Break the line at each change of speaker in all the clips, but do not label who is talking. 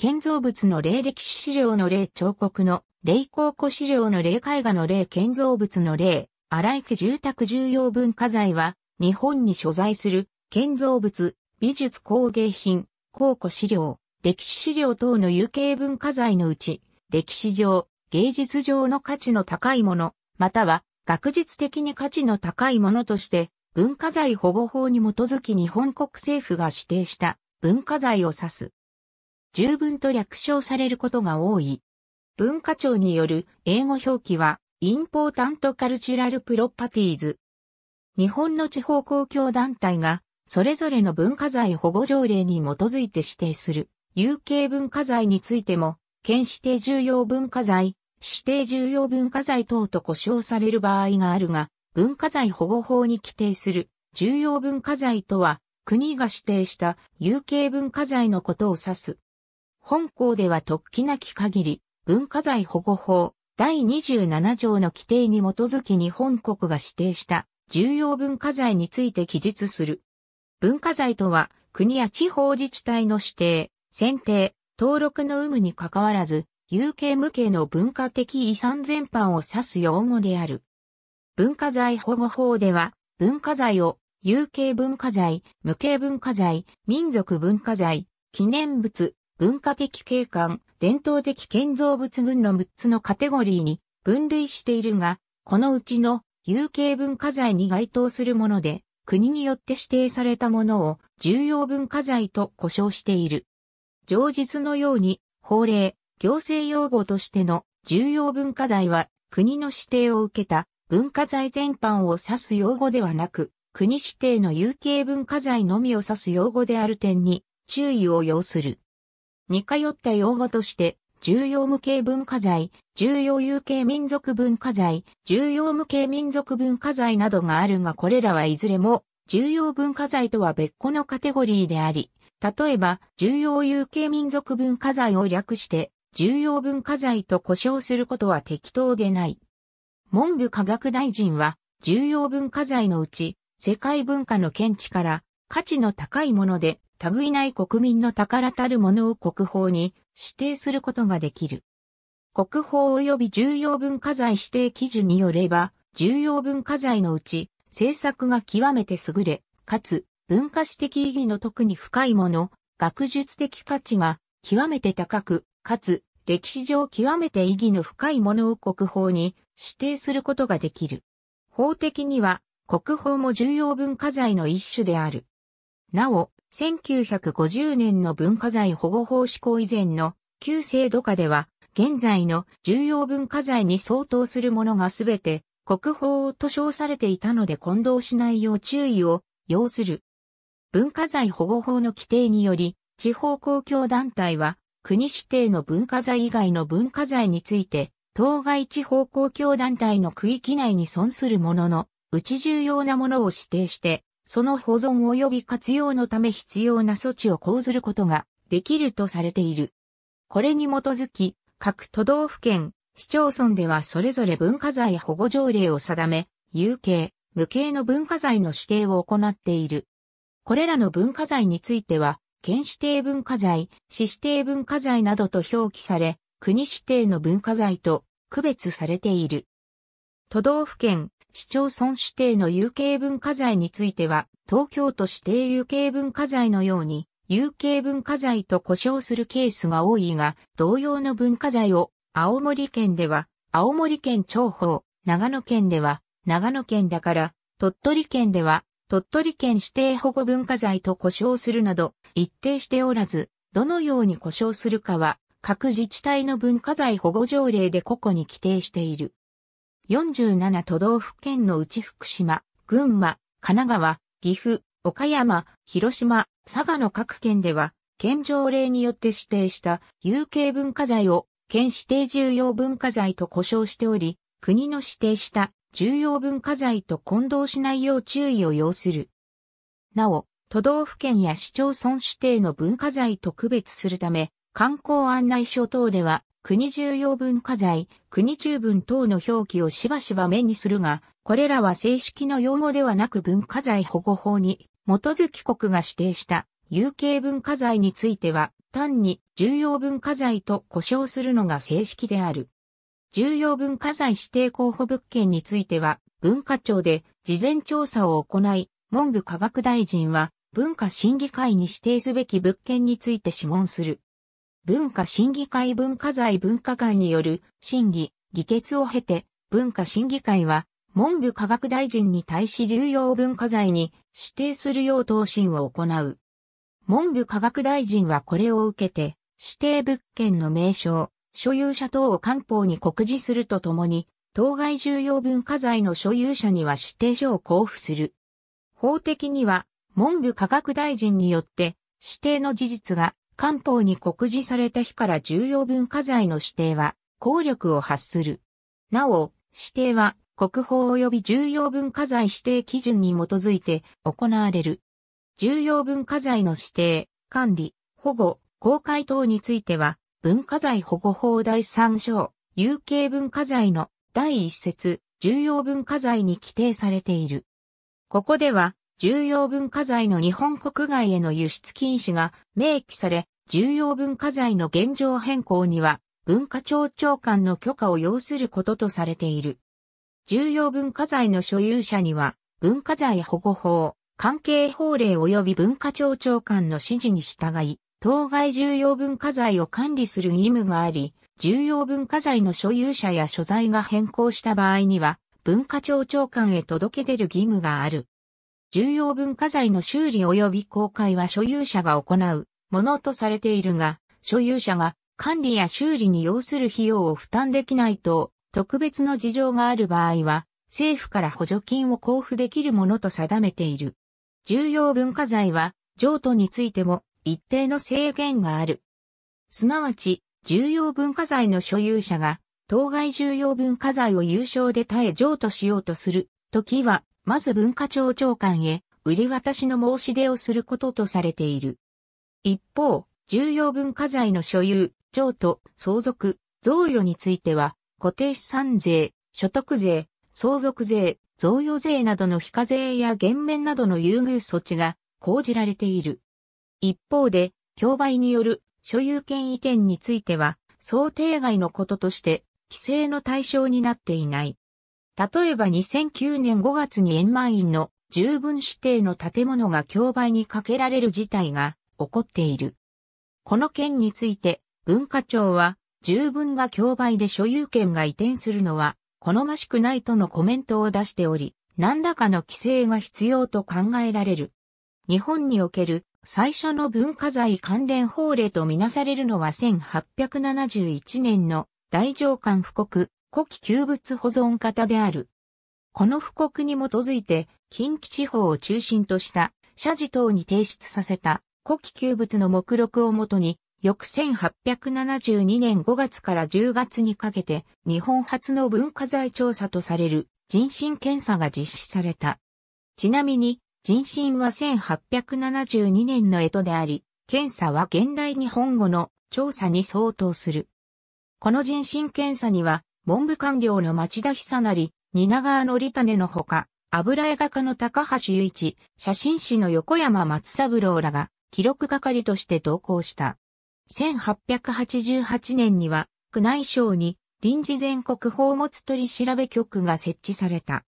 建造物の例歴史資料の例彫刻の例考古資料の例絵画の例建造物の例荒池住宅重要文化財は日本に所在する建造物、美術工芸品、考古資料、歴史資料等の有形文化財のうち歴史上、芸術上の価値の高いもの、または学術的に価値の高いものとして文化財保護法に基づき日本国政府が指定した文化財を指す。十分と略称されることが多い。文化庁による英語表記は、インポータントカルチュラルプロパティーズ。日本の地方公共団体が、それぞれの文化財保護条例に基づいて指定する、有形文化財についても、県指定重要文化財、指定重要文化財等と呼称される場合があるが、文化財保護法に規定する重要文化財とは、国が指定した有形文化財のことを指す。本校では特記なき限り、文化財保護法第27条の規定に基づき日本国が指定した重要文化財について記述する。文化財とは国や地方自治体の指定、選定、登録の有無に関わらず、有形無形の文化的遺産全般を指す用語である。文化財保護法では、文化財を有形文化財、無形文化財、民族文化財、記念物、文化的景観、伝統的建造物群の6つのカテゴリーに分類しているが、このうちの有形文化財に該当するもので、国によって指定されたものを重要文化財と呼称している。上述のように、法令、行政用語としての重要文化財は、国の指定を受けた文化財全般を指す用語ではなく、国指定の有形文化財のみを指す用語である点に注意を要する。似通った用語として、重要無形文化財、重要有形民族文化財、重要無形民族文化財などがあるがこれらはいずれも重要文化財とは別個のカテゴリーであり、例えば重要有形民族文化財を略して重要文化財と呼称することは適当でない。文部科学大臣は重要文化財のうち世界文化の見地から価値の高いもので類ない国民の宝たるものを国宝に指定することができる。国宝及び重要文化財指定基準によれば、重要文化財のうち、制作が極めて優れ、かつ、文化史的意義の特に深いもの、学術的価値が極めて高く、かつ、歴史上極めて意義の深いものを国宝に指定することができる。法的には、国宝も重要文化財の一種である。なお、1950年の文化財保護法施行以前の旧制度下では、現在の重要文化財に相当するものがすべて国宝と称されていたので混同しないよう注意を要する。文化財保護法の規定により、地方公共団体は国指定の文化財以外の文化財について、当該地方公共団体の区域内に損するものの、うち重要なものを指定して、その保存及び活用のため必要な措置を講ずることができるとされている。これに基づき、各都道府県、市町村ではそれぞれ文化財保護条例を定め、有形、無形の文化財の指定を行っている。これらの文化財については、県指定文化財、市指定文化財などと表記され、国指定の文化財と区別されている。都道府県、市町村指定の有形文化財については、東京都指定有形文化財のように、有形文化財と呼称するケースが多いが、同様の文化財を、青森県では、青森県長宝、長野県では、長野県だから、鳥取県では、鳥取県指定保護文化財と呼称するなど、一定しておらず、どのように呼称するかは、各自治体の文化財保護条例で個々に規定している。47都道府県のうち福島、群馬、神奈川、岐阜、岡山、広島、佐賀の各県では、県条例によって指定した有形文化財を県指定重要文化財と呼称しており、国の指定した重要文化財と混同しないよう注意を要する。なお、都道府県や市町村指定の文化財と区別するため、観光案内所等では国重要文化財、国中文等の表記をしばしば目にするが、これらは正式の用語ではなく文化財保護法に基づき国が指定した有形文化財については、単に重要文化財と呼称するのが正式である。重要文化財指定候補物件については、文化庁で事前調査を行い、文部科学大臣は文化審議会に指定すべき物件について諮問する。文化審議会文化財文化会による審議、議決を経て、文化審議会は、文部科学大臣に対し重要文化財に指定するよう答申を行う。文部科学大臣はこれを受けて、指定物件の名称、所有者等を官報に告示するとともに、当該重要文化財の所有者には指定書を交付する。法的には、文部科学大臣によって、指定の事実が官報に告示された日から重要文化財の指定は、効力を発する。なお、指定は、国宝及び重要文化財指定基準に基づいて行われる。重要文化財の指定、管理、保護、公開等については、文化財保護法第3条、有形文化財の第一節、重要文化財に規定されている。ここでは、重要文化財の日本国外への輸出禁止が明記され、重要文化財の現状変更には文化庁長官の許可を要することとされている。重要文化財の所有者には文化財保護法、関係法令及び文化庁長官の指示に従い、当該重要文化財を管理する義務があり、重要文化財の所有者や所在が変更した場合には、文化庁長官へ届け出る義務がある。重要文化財の修理及び公開は所有者が行うものとされているが、所有者が管理や修理に要する費用を負担できないと、特別の事情がある場合は、政府から補助金を交付できるものと定めている。重要文化財は、譲渡についても一定の制限がある。すなわち、重要文化財の所有者が、当該重要文化財を有償で耐え譲渡しようとするときは、まず文化庁長官へ、売り渡しの申し出をすることとされている。一方、重要文化財の所有、譲渡、相続、贈与については、固定資産税、所得税、相続税、贈与税などの非課税や減免などの優遇措置が講じられている。一方で、競売による所有権移転については、想定外のこととして、規制の対象になっていない。例えば2009年5月に円満院の十分指定の建物が競売にかけられる事態が起こっている。この件について文化庁は十分が競売で所有権が移転するのは好ましくないとのコメントを出しており、何らかの規制が必要と考えられる。日本における最初の文化財関連法令とみなされるのは1871年の大上官布告古希旧物保存型である。この布告に基づいて、近畿地方を中心とした社寺等に提出させた古希旧物の目録をもとに、翌1872年5月から10月にかけて、日本初の文化財調査とされる人身検査が実施された。ちなみに、人身は1872年の江戸であり、検査は現代日本語の調査に相当する。この人身検査には、文部官僚の町田久成、蜷川則種のほか、油絵画家の高橋雄一、写真師の横山松三郎らが、記録係として同行した。1888年には、宮内省に臨時全国宝物取調べ局が設置された。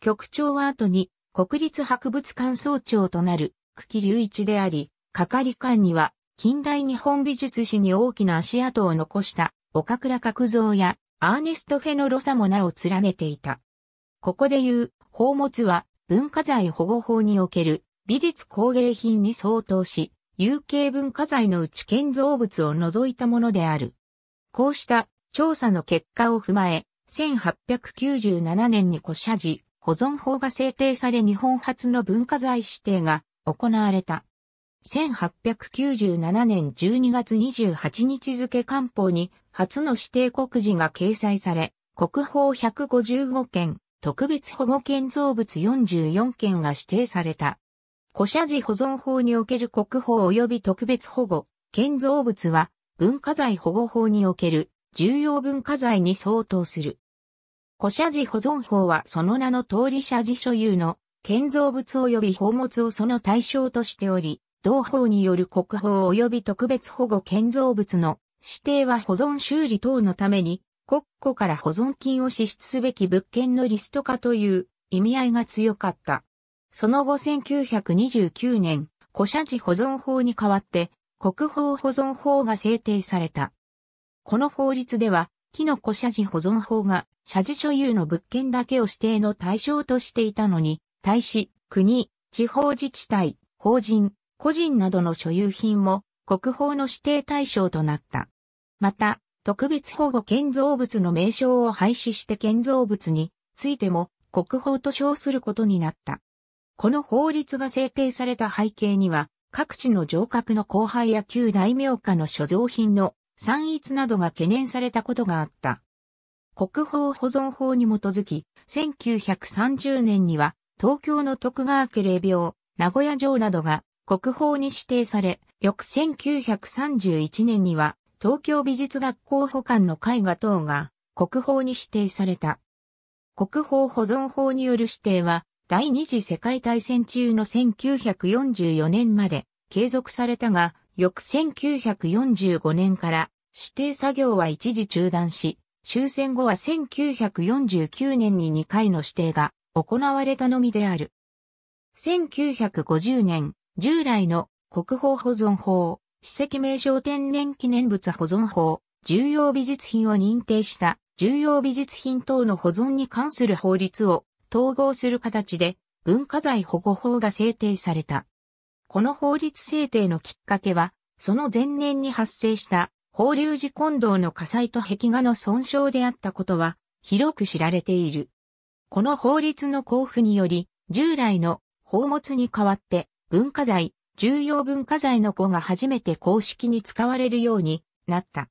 局長は後に国立博物館総長となる久喜隆一であり、係官には近代日本美術史に大きな足跡を残した岡倉角像やアーネスト・フェノロサも名を連ねていた。ここで言う、宝物は文化財保護法における美術工芸品に相当し、有形文化財のうち建造物を除いたものである。こうした調査の結果を踏まえ、1897年に古社寺保存法が制定され日本初の文化財指定が行われた。1897年12月28日付官報に初の指定国字が掲載され、国宝155件、特別保護建造物44件が指定された。古社寺保存法における国宝及び特別保護、建造物は文化財保護法における重要文化財に相当する。古社寺保存法はその名の通り社寺所有の建造物及び宝物をその対象としており、同法による国宝及び特別保護建造物の指定は保存修理等のために、国庫から保存金を支出すべき物件のリスト化という意味合いが強かった。その後1929年、古社地保存法に代わって、国宝保存法が制定された。この法律では、木の古社地保存法が、社地所有の物件だけを指定の対象としていたのに、対し、国、地方自治体、法人、個人などの所有品も、国宝の指定対象となった。また、特別保護建造物の名称を廃止して建造物についても国宝と称することになった。この法律が制定された背景には、各地の城郭の荒廃や旧大名家の所蔵品の散逸などが懸念されたことがあった。国宝保存法に基づき、1930年には東京の徳川家霊廟、名古屋城などが国宝に指定され、翌1931年には東京美術学校保管の絵画等が国宝に指定された。国宝保存法による指定は、第二次世界大戦中の1944年まで継続されたが、翌1945年から指定作業は一時中断し、終戦後は1949年に2回の指定が行われたのみである。1950年、従来の国宝保存法、史跡名称天然記念物保存法、重要美術品を認定した重要美術品等の保存に関する法律を統合する形で文化財保護法が制定された。この法律制定のきっかけは、その前年に発生した法隆寺混同の火災と壁画の損傷であったことは広く知られている。この法律の交付により、従来の宝物に代わって文化財、重要文化財の子が初めて公式に使われるようになった。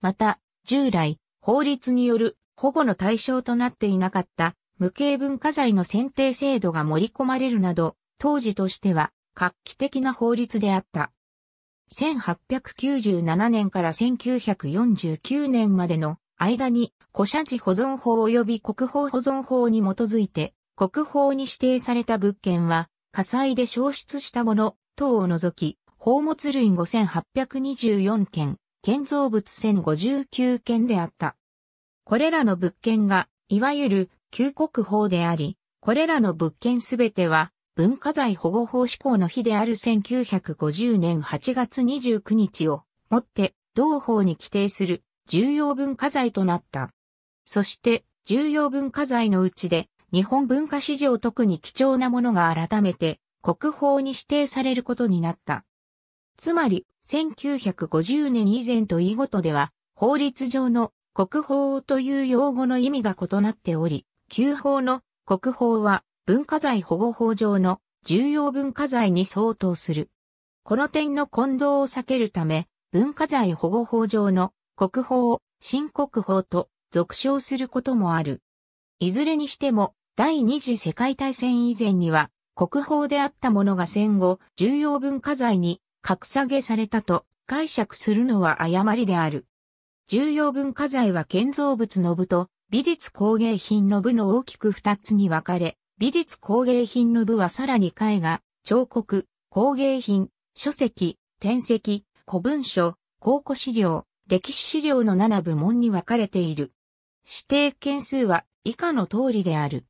また、従来、法律による保護の対象となっていなかった無形文化財の選定制度が盛り込まれるなど、当時としては画期的な法律であった。1897年から1949年までの間に古社寺保存法及び国宝保存法に基づいて国宝に指定された物件は火災で消失したもの等を除き、宝物類5824件、建造物1059件であった。これらの物件が、いわゆる旧国法であり、これらの物件すべては、文化財保護法施行の日である1950年8月29日をもって、同法に規定する重要文化財となった。そして、重要文化財のうちで、日本文化史上特に貴重なものが改めて国宝に指定されることになった。つまり、1950年以前と以後とでは、法律上の国宝という用語の意味が異なっており、旧法の国宝は文化財保護法上の重要文化財に相当する。この点の混同を避けるため、文化財保護法上の国宝を新国宝と俗称することもある。いずれにしても、第二次世界大戦以前には、国宝であったものが戦後、重要文化財に格下げされたと解釈するのは誤りである。重要文化財は建造物の部と美術工芸品の部の大きく二つに分かれ、美術工芸品の部はさらに絵画、彫刻、工芸品、書籍、転籍、古文書、考古資料、歴史資料の7部門に分かれている。指定件数は以下の通りである。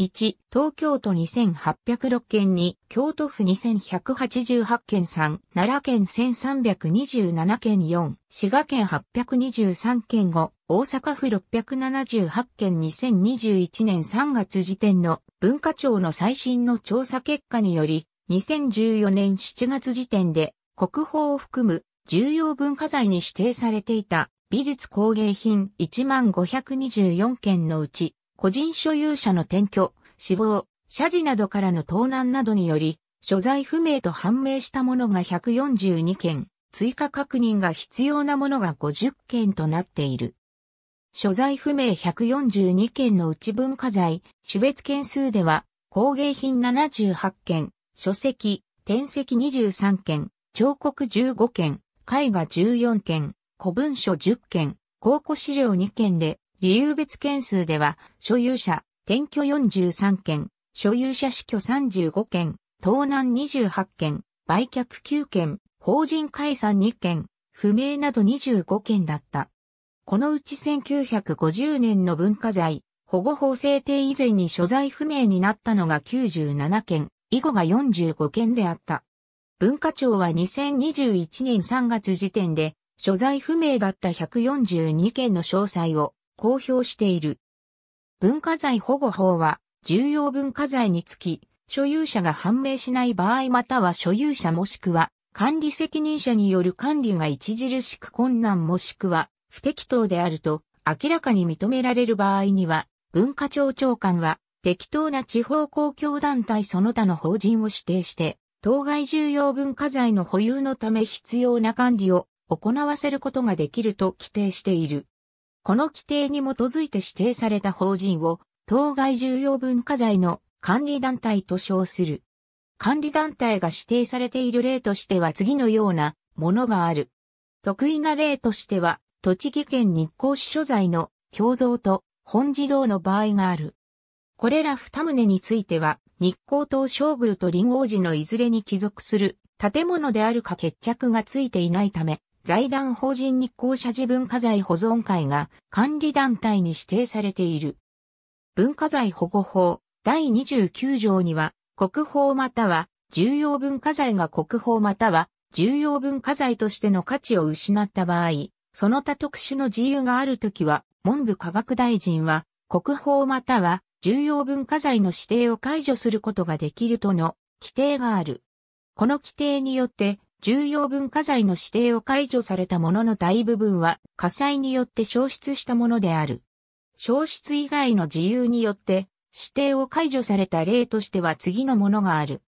1、東京都2806件2、京都府2188件3、奈良県1327件4、滋賀県823件5、大阪府678件2021年3月時点の文化庁の最新の調査結果により、2014年7月時点で国宝を含む重要文化財に指定されていた美術工芸品1524件のうち個人所有者の転居、死亡、謝辞などからの盗難などにより、所在不明と判明したものが142件、追加確認が必要なものが50件となっている。所在不明142件のうち文化財、種別件数では、工芸品78件、書籍、転籍23件、彫刻15件、絵画14件、古文書10件、考古資料2件で、理由別件数では、所有者、転居43件、所有者死去35件、盗難28件、売却9件、法人解散2件、不明など25件だった。このうち1950年の文化財、保護法制定以前に所在不明になったのが97件、以後が45件であった。文化庁は2021年3月時点で、所在不明だった142件の詳細を公表している。文化財保護法は、重要文化財につき、所有者が判明しない場合または所有者もしくは、管理責任者による管理が著しく困難もしくは、不適当であると、明らかに認められる場合には、文化庁長官は、適当な地方公共団体その他の法人を指定して、当該重要文化財の保有のため必要な管理を行わせることができると規定している。この規定に基づいて指定された法人を、当該重要文化財の管理団体と称する。管理団体が指定されている例としては次のようなものがある。得意な例としては、栃木県日光市所在の共蔵と本児童の場合がある。これら二棟については、日光島将軍と林王寺のいずれに帰属する建物であるか決着がついていないため、財団法人日光社寺文化財保存会が管理団体に指定されている。文化財保護法第29条には国宝または重要文化財が国宝または重要文化財としての価値を失った場合、その他特殊の自由があるときは、文部科学大臣は国宝または重要文化財の指定を解除することができるとの規定がある。この規定によって重要文化財の指定を解除されたものの大部分は火災によって消失したものである。消失以外の自由によって指定を解除された例としては次のものがある。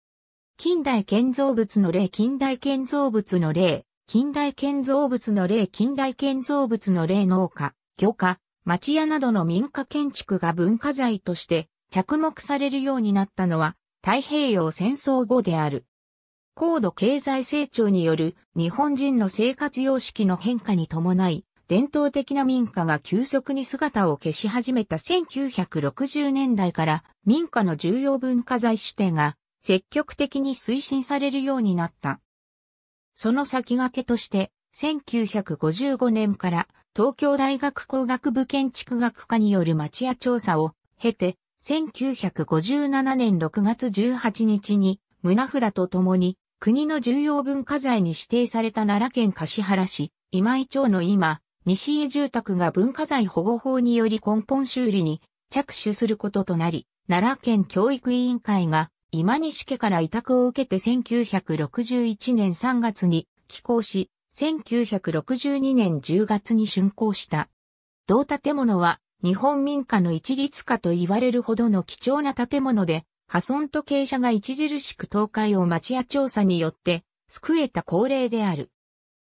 近代建造物の例、近代建造物の例、近代建造物の例、近代建造物の例農家、漁家、町屋などの民家建築が文化財として着目されるようになったのは太平洋戦争後である。高度経済成長による日本人の生活様式の変化に伴い、伝統的な民家が急速に姿を消し始めた1960年代から民家の重要文化財指定が積極的に推進されるようになった。その先駆けとして、1955年から東京大学工学部建築学科による町屋調査を経て、1957年6月18日に胸札とともに、国の重要文化財に指定された奈良県橿原市、今井町の今、西江住宅が文化財保護法により根本修理に着手することとなり、奈良県教育委員会が今西家から委託を受けて1961年3月に寄港し、1962年10月に竣工した。同建物は日本民家の一律化と言われるほどの貴重な建物で、破損と傾斜が著しく倒壊を町屋調査によって救えた高齢である。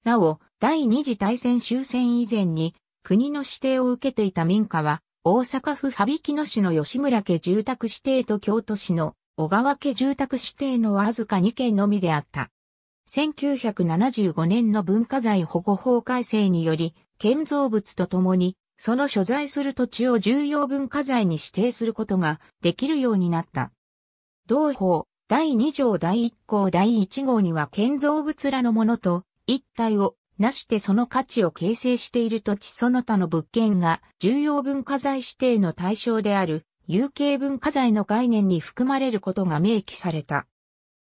なお、第二次大戦終戦以前に国の指定を受けていた民家は、大阪府羽曳野市の吉村家住宅指定と京都市の小川家住宅指定のわずか2件のみであった。1975年の文化財保護法改正により、建造物とともに、その所在する土地を重要文化財に指定することができるようになった。同法、第2条第1項第1号には建造物らのものと一体をなしてその価値を形成している土地その他の物件が重要文化財指定の対象である有形文化財の概念に含まれることが明記された。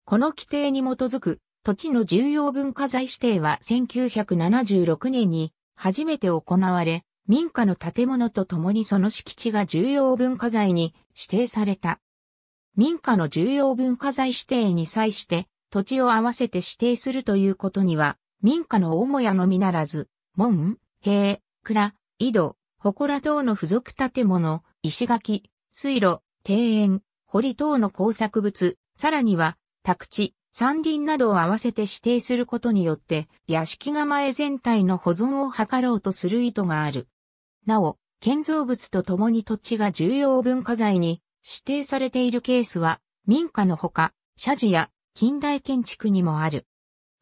この規定に基づく土地の重要文化財指定は1976年に初めて行われ、民家の建物とともにその敷地が重要文化財に指定された。民家の重要文化財指定に際して、土地を合わせて指定するということには、民家の母屋のみならず、門、塀、蔵、井戸、祠等の付属建物、石垣、水路、庭園、堀等の工作物、さらには、宅地、山林などを合わせて指定することによって、屋敷構え全体の保存を図ろうとする意図がある。なお、建造物と共に土地が重要文化財に指定されているケースは民家のほか、社寺や近代建築にもある。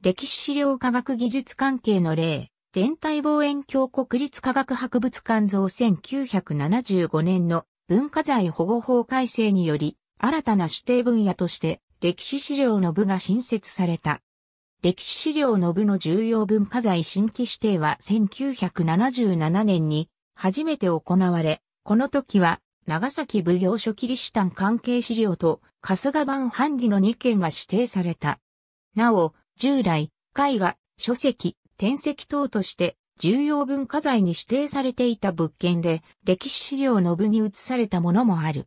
歴史資料科学技術関係の例、天体望遠鏡国立科学博物館像1975年の文化財保護法改正により、新たな指定分野として歴史資料の部が新設された。歴史資料の部の重要文化財新規指定は1977年に初めて行われ、この時は長崎奉行所キリシタン関係資料と春日版版木の2件が指定された。なお、従来、絵画、書籍、転籍等として重要文化財に指定されていた物件で歴史資料の部に移されたものもある。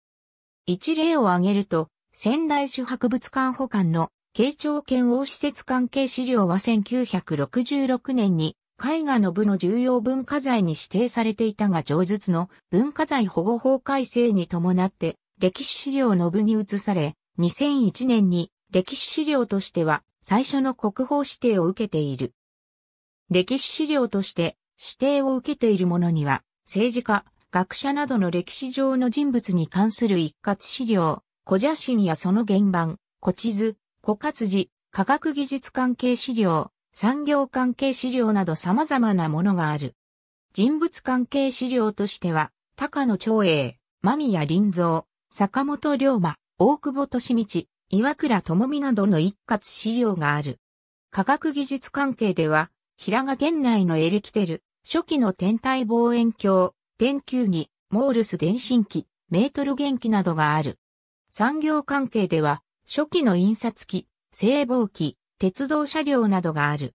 一例を挙げると、仙台市博物館保管の慶長県王施設関係資料は1966年に絵画の部の重要文化財に指定されていたが上述の文化財保護法改正に伴って歴史資料の部に移され、2001年に歴史資料としては最初の国宝指定を受けている。歴史資料として指定を受けているものには、政治家、学者などの歴史上の人物に関する一括資料、古写真やその原版、古地図、古活字、科学技術関係資料、産業関係資料など様々なものがある。人物関係資料としては、高野長英、間宮林蔵、坂本龍馬、大久保利道、岩倉智美などの一括資料がある。科学技術関係では、平賀源内のエレキテル、初期の天体望遠鏡、電球儀、モールス電信機、メートル元気などがある。産業関係では、初期の印刷機、製棒機、鉄道車両などがある。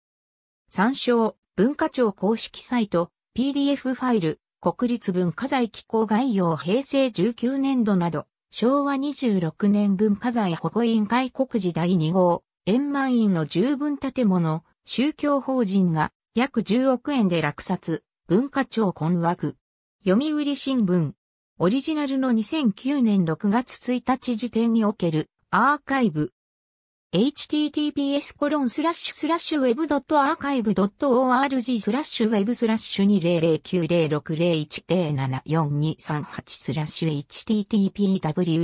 参照、文化庁公式サイト、PDF ファイル、国立文化財機構概要平成19年度など、昭和26年文化財保護委員会国時第2号、円満院の十分建物、宗教法人が約10億円で落札、文化庁困惑。読売新聞。オリジナルの2009年6月1日時点におけるアーカイブ、https コロンスラッシュスラッシュウェブドットアーカイブドット org スラッシュウェブスラッシュ20090601074238スラッシュ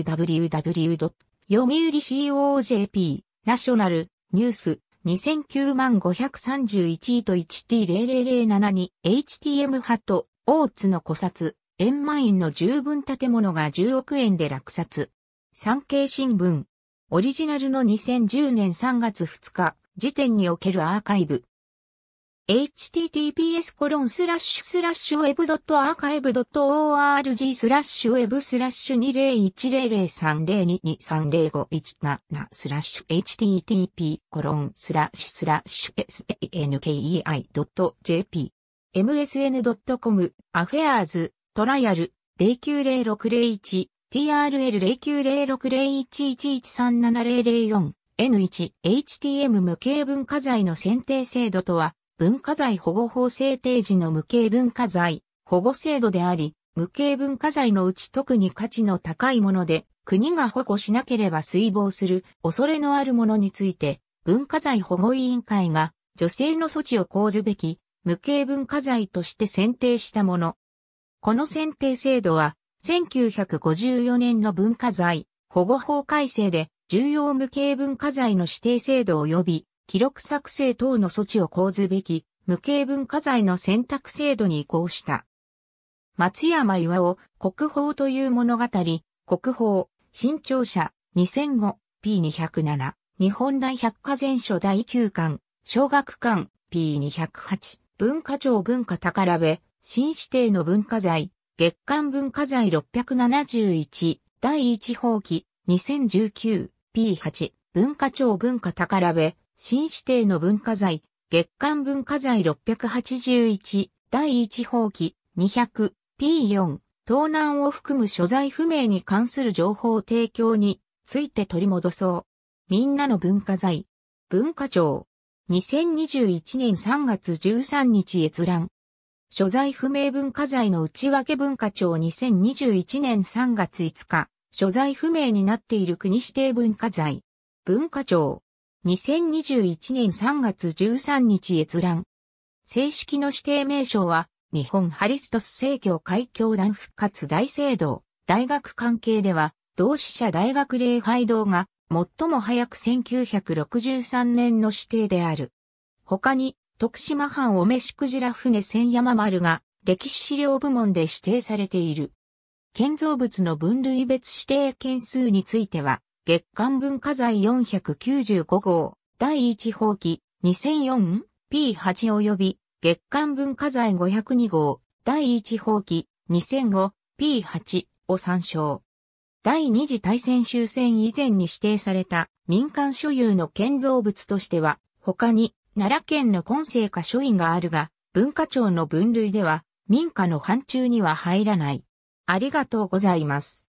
http://www. 読売 COJP ナショナルニュース2009万531と 1T00072 HTM ハット大津の古札円満員の十分建物が10億円で落札産経新聞オリジナルの2010年3月2日時点におけるアーカイブ。https コロンスラッシュスラッシュウェブド web.archive.org スラッシュウェブスラッシュ二2 0 1 0 0 3 0 2 2 3 0 5七スラッシュ http コロンスラッシュスラッシュ sankei.jp msn.com アフェアーズトライアル0 9 0 6 0一 TRL09060111370004 N1 HTM 無形文化財の選定制度とは、文化財保護法制定時の無形文化財保護制度であり、無形文化財のうち特に価値の高いもので、国が保護しなければ水防する恐れのあるものについて、文化財保護委員会が女性の措置を講ずべき無形文化財として選定したもの。この選定制度は1954年の文化財保護法改正で重要無形文化財の指定制度及び記録作成等の措置を講ずべき無形文化財の選択制度に移行した。松山岩尾国宝という物語、国宝、新潮社、2005、P207、日本大百科全書第9巻、小学館、P208、文化庁文化宝部、新指定の文化財、月刊文化財671、第1放棄 2019P8、文化庁文化宝部、新指定の文化財、月刊文化財681、第1放棄 200P4、盗難を含む所在不明に関する情報提供について取り戻そう。みんなの文化財、文化庁、2021年3月13日閲覧。所在不明文化財の内訳文化庁2021年3月5日、所在不明になっている国指定文化財。文化庁。2021年3月13日閲覧。正式の指定名称は、日本ハリストス正教会教団復活大聖堂、大学関係では、同志社大学礼拝堂が、最も早く1963年の指定である。他に、徳島藩おめしくじら船千山丸が歴史資料部門で指定されている。建造物の分類別指定件数については、月間文化財495号、第1号機 2004P8 及び月間文化財502号、第1号機 2005P8 を参照。第二次大戦終戦以前に指定された民間所有の建造物としては、他に奈良県の根性か書院があるが、文化庁の分類では、民家の範疇には入らない。ありがとうございます。